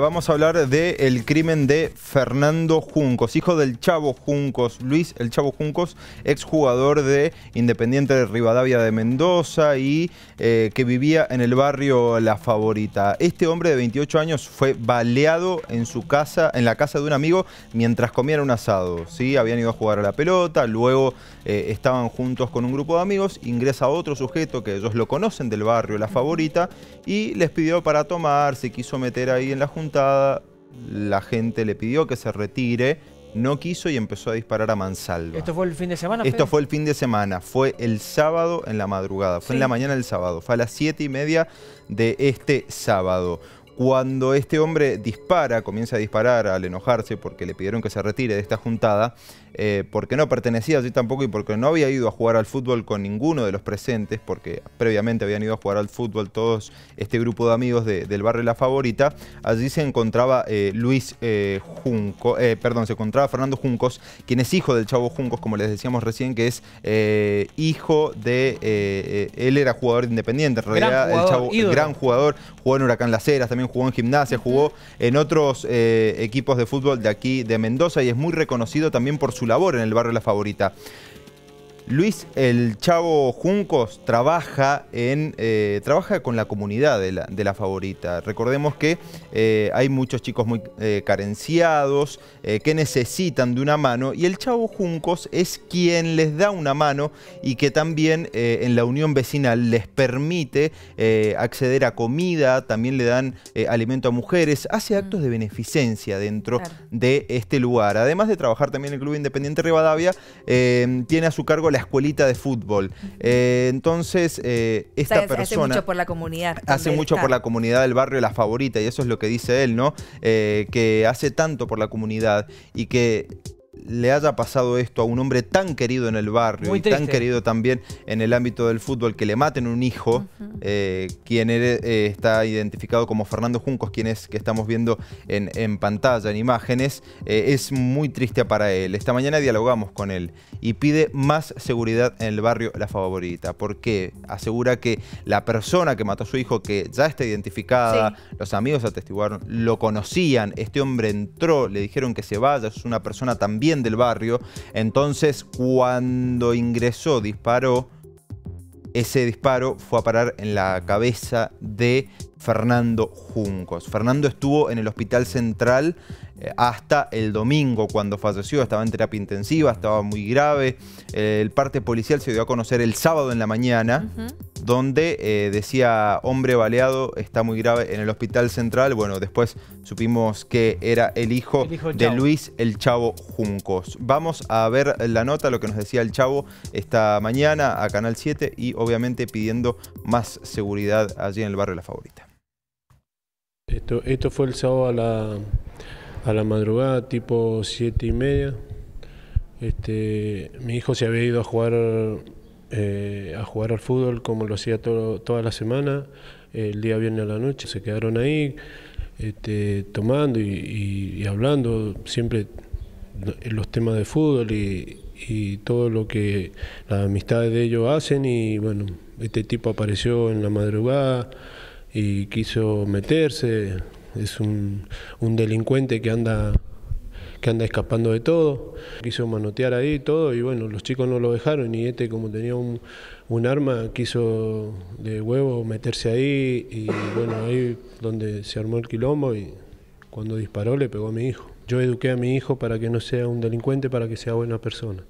Vamos a hablar del crimen de Fernando Juncos, hijo del Chavo Juncos, Luis el Chavo Juncos, exjugador de Independiente de Rivadavia de Mendoza y eh, que vivía en el barrio La Favorita. Este hombre de 28 años fue baleado en su casa, en la casa de un amigo, mientras comían un asado. ¿sí? Habían ido a jugar a la pelota, luego eh, estaban juntos con un grupo de amigos, ingresa otro sujeto que ellos lo conocen del barrio La Favorita y les pidió para tomar, se quiso meter ahí en la junta la gente le pidió que se retire, no quiso y empezó a disparar a mansalva. ¿Esto fue el fin de semana? Esto fue el fin de semana, fue el sábado en la madrugada, fue en la mañana del sábado, fue a las siete y media de este sábado. Cuando este hombre dispara, comienza a disparar al enojarse porque le pidieron que se retire de esta juntada, eh, porque no pertenecía allí tampoco y porque no había ido a jugar al fútbol con ninguno de los presentes, porque previamente habían ido a jugar al fútbol todos este grupo de amigos del barrio La Favorita, allí se encontraba eh, Luis eh, Junco, perdón, se encontraba Fernando Juncos, quien es hijo del Chavo Juncos, como les decíamos recién, que es hijo de... él era jugador independiente, en realidad, el Chavo, el Chavo, gran jugador, jugó en Huracán Las Heras también jugó en gimnasia, jugó en otros eh, equipos de fútbol de aquí de Mendoza y es muy reconocido también por su labor en el barrio La Favorita. Luis el Chavo Juncos trabaja, en, eh, trabaja con la comunidad de la, favorita. Recordemos que eh, hay muchos chicos muy eh, carenciados que necesitan de una mano y el Chavo Juncos es quien les da una mano y que también en la unión vecinal les permite acceder a comida, también le dan alimento a mujeres, hace actos de beneficencia dentro de este lugar. Además de trabajar también en el Club Independiente Rivadavia, tiene a su cargo la escuelita de fútbol. Eh, entonces, eh, esta persona... Hace mucho por la comunidad. Hace mucho por la comunidad del barrio La Favorita, y eso es lo que dice él, ¿no? Eh, que hace tanto por la comunidad y que le haya pasado esto a un hombre tan querido en el barrio y tan querido también en el ámbito del fútbol, que le maten un hijo, eh, quien eh, está identificado como Fernando Juncos, quien es que estamos viendo en, pantalla, en imágenes, eh, es muy triste para él. Esta mañana dialogamos con él y pide más seguridad en el barrio La Favorita, porque asegura que la persona que mató a su hijo, que ya está identificada, los amigos atestiguaron, lo conocían, este hombre entró, le dijeron que se vaya, es una persona también bien del barrio. Entonces, cuando ingresó, disparó. Ese disparo fue a parar en la cabeza de Fernando Juncos. Fernando estuvo en el hospital central eh, hasta el domingo cuando falleció, estaba en terapia intensiva, estaba muy grave. Eh, el parte policial se dio a conocer el sábado en la mañana donde eh, decía hombre baleado está muy grave en el hospital central. Bueno, después supimos que era el hijo, de Luis el Chavo Juncos. Vamos a ver la nota, lo que nos decía el Chavo esta mañana a Canal 7 y obviamente pidiendo más seguridad allí en el barrio La Favorita. Esto, esto fue el sábado a la, a la madrugada, tipo 7 y media. Este, mi hijo se había ido a jugar eh, a jugar al fútbol como lo hacía todo, toda la semana, el día viernes a la noche. Se quedaron ahí este, tomando y, hablando siempre los temas de fútbol y, todo lo que las amistades de ellos hacen. Y bueno, este tipo apareció en la madrugada y quiso meterse. Es un, un delincuente que anda que anda escapando de todo. Quiso manotear ahí todo y bueno, los chicos no lo dejaron y este como tenía un, arma, quiso de huevo meterse ahí y bueno, ahí donde se armó el quilombo y cuando disparó le pegó a mi hijo. Yo eduqué a mi hijo para que no sea un delincuente, para que sea buena persona.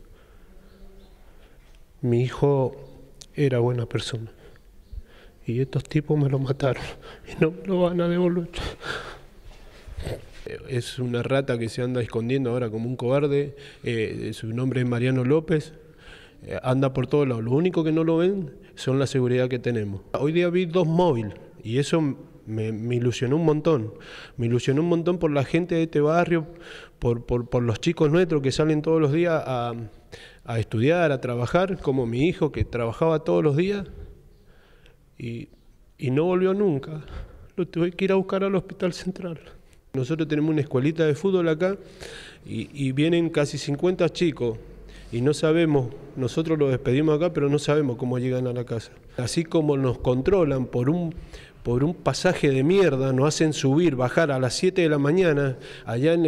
Mi hijo era buena persona. Y estos tipos me lo mataron y no lo van a devolver. Es una rata que se anda escondiendo ahora como un cobarde. Eh, su nombre es Mariano López. Eh, anda por todos lados. Lo único que no lo ven son la seguridad que tenemos. Hoy día vi dos móviles y eso me, ilusionó un montón. Me ilusionó un montón por la gente de este barrio, por, los chicos nuestros que salen todos los días a, estudiar, a trabajar, como mi hijo que trabajaba todos los días y no volvió nunca. Lo tuve que ir a buscar al hospital central. Nosotros tenemos una escuelita de fútbol acá y, vienen casi 50 chicos y no sabemos, nosotros los despedimos acá, pero no sabemos cómo llegan a la casa. Así como nos controlan por un, por un pasaje de mierda, nos hacen subir, bajar a las 7 de la mañana allá en,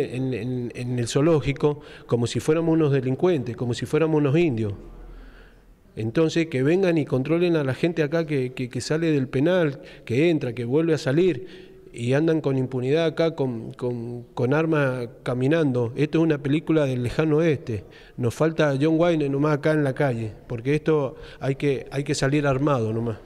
el zoológico como si fuéramos unos delincuentes, como si fuéramos unos indios. Entonces, que vengan y controlen a la gente acá que, que, que sale del penal, que entra, que vuelve a salir y andan con impunidad acá con, armas caminando. Esto es una película del lejano oeste. Nos falta John Wayne nomás acá en la calle, porque esto hay que, hay que salir armado nomás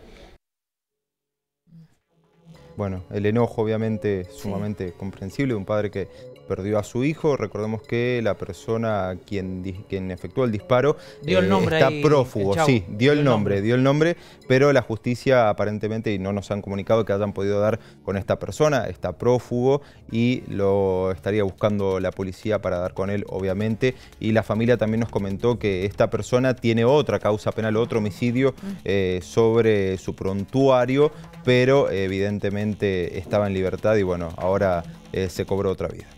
bueno, el enojo obviamente sumamente comprensible de un padre que perdió a su hijo. Recordemos que la persona quien, quien efectuó el disparo dio el eh, nombre está prófugo, sí, dio, el nombre, dio el nombre, pero la justicia aparentemente, y no nos han comunicado que hayan podido dar con esta persona, está prófugo y lo estaría buscando la policía para dar con él, obviamente. Y la familia también nos comentó que esta persona tiene otra causa penal, otro homicidio mm. eh, sobre su prontuario, pero evidentemente estaba en libertad y bueno, ahora eh, se cobró otra vida.